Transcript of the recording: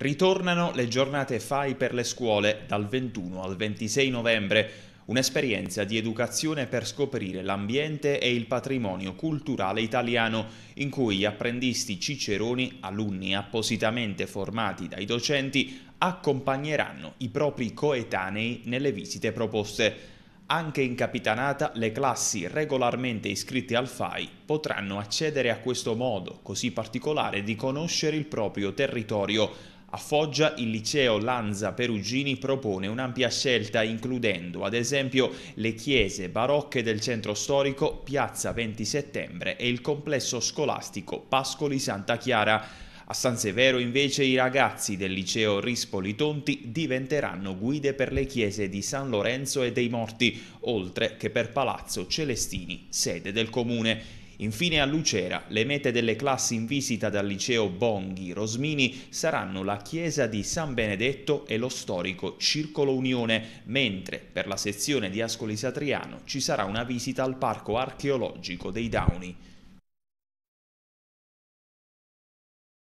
Ritornano le giornate FAI per le scuole dal 21 al 26 novembre, un'esperienza di educazione per scoprire l'ambiente e il patrimonio culturale italiano, in cui gli apprendisti ciceroni, alunni appositamente formati dai docenti, accompagneranno i propri coetanei nelle visite proposte. Anche in Capitanata le classi regolarmente iscritte al FAI potranno accedere a questo modo così particolare di conoscere il proprio territorio a Foggia il liceo Lanza Perugini propone un'ampia scelta includendo ad esempio le chiese barocche del centro storico Piazza 20 Settembre e il complesso scolastico Pascoli Santa Chiara. A San Severo invece i ragazzi del liceo Rispoli Tonti diventeranno guide per le chiese di San Lorenzo e dei Morti, oltre che per Palazzo Celestini, sede del comune. Infine a Lucera, le mete delle classi in visita dal liceo Bonghi Rosmini saranno la chiesa di San Benedetto e lo storico Circolo Unione, mentre per la sezione di Ascoli Satriano ci sarà una visita al parco archeologico dei Dauni.